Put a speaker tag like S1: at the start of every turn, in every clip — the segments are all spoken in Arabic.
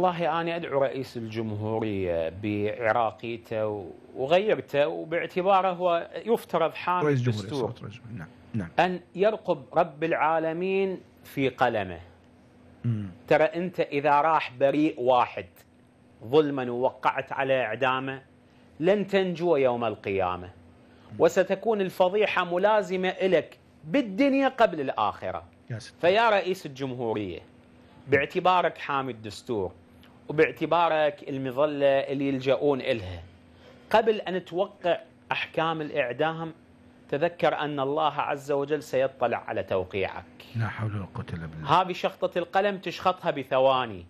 S1: والله أنا أدعو رئيس الجمهورية بعراقيته وغيرته وباعتباره هو يفترض حامل رئيس الدستور نعم. نعم. أن يرقب رب العالمين في قلمه مم. ترى أنت إذا راح بريء واحد ظلما ووقعت على إعدامه لن تنجو يوم القيامة مم. وستكون الفضيحة ملازمة لك بالدنيا قبل الآخرة يا فيا رئيس الجمهورية باعتبارك حامي الدستور وباعتبارك المظله اللي يلجؤون الها قبل ان توقع احكام الاعدام تذكر ان الله عز وجل سيطلع على توقيعك لا حول ولا قوه الا بالله هذه شخطه القلم تشخطها بثواني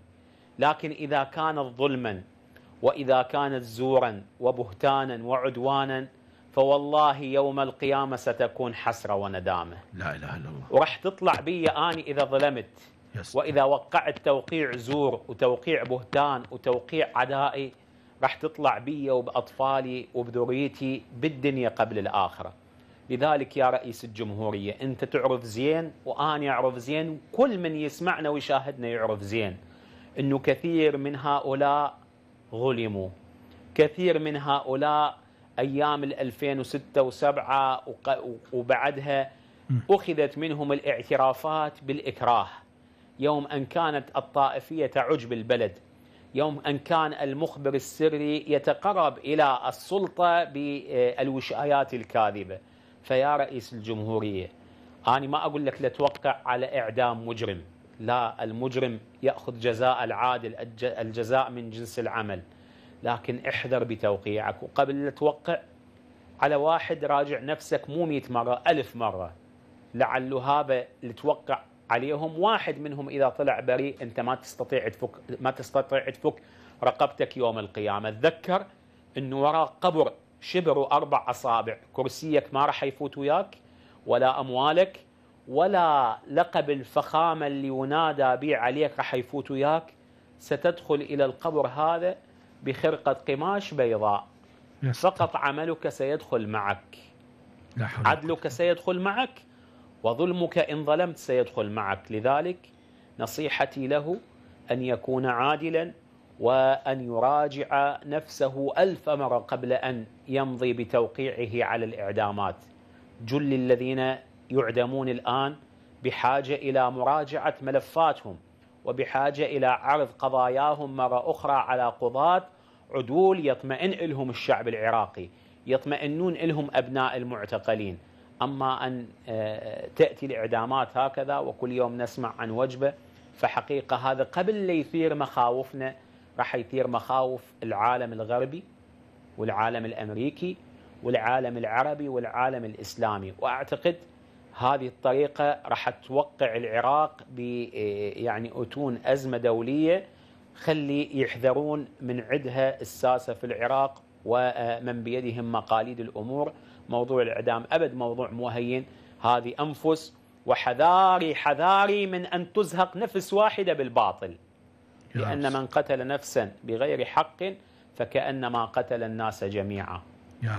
S1: لكن اذا كانت ظلما واذا كانت زورا وبهتانا وعدوانا فوالله يوم القيامه ستكون حسره وندامه لا اله الا الله وراح تطلع بي اني اذا ظلمت واذا وقعت توقيع زور وتوقيع بهتان وتوقيع عدائي راح تطلع بي وباطفالي وبذريتي بالدنيا قبل الاخره لذلك يا رئيس الجمهوريه انت تعرف زين وانا اعرف زين وكل من يسمعنا ويشاهدنا يعرف زين انه كثير من هؤلاء ظلموا كثير من هؤلاء ايام الـ 2006 و7 وبعدها اخذت منهم الاعترافات بالاكراه يوم أن كانت الطائفية تعج بالبلد يوم أن كان المخبر السري يتقرب إلى السلطة بالوشايات الكاذبة فيا رئيس الجمهورية أنا ما أقول لك لتوقع على إعدام مجرم لا المجرم يأخذ جزاء العادل الجزاء من جنس العمل لكن احذر بتوقيعك وقبل لا توقع على واحد راجع نفسك مو 100 مرة ألف مرة لعله هذا اللي توقع عليهم واحد منهم إذا طلع بريء أنت ما تستطيع تفك ما تستطيع تفك رقبتك يوم القيامة تذكر أنه وراء قبر شبر واربع أصابع كرسيك ما راح يفوت وياك ولا أموالك ولا لقب الفخامة اللي ينادى به عليك راح يفوت وياك ستدخل إلى القبر هذا بخرقة قماش بيضاء فقط عملك سيدخل معك عدلك سيدخل معك وظلمك إن ظلمت سيدخل معك لذلك نصيحتي له أن يكون عادلا وأن يراجع نفسه ألف مرة قبل أن يمضي بتوقيعه على الإعدامات جل الذين يعدمون الآن بحاجة إلى مراجعة ملفاتهم وبحاجة إلى عرض قضاياهم مرة أخرى على قضاة عدول يطمئن لهم الشعب العراقي يطمئنون لهم أبناء المعتقلين أما أن آه، تأتي الإعدامات هكذا وكل يوم نسمع عن وجبة فحقيقة هذا قبل لا يثير مخاوفنا راح يثير مخاوف العالم الغربي والعالم الأمريكي والعالم العربي والعالم الإسلامي وأعتقد هذه الطريقة راح توقع العراق ب آه، يعني أتون أزمة دولية خلي يحذرون من عدها الساسة في العراق ومن بيدهم مقاليد الأمور موضوع الإعدام أبد موضوع مهين هذه أنفس وحذاري حذاري من أن تزهق نفس واحدة بالباطل لأن من قتل نفسا بغير حق فكأنما قتل الناس جميعا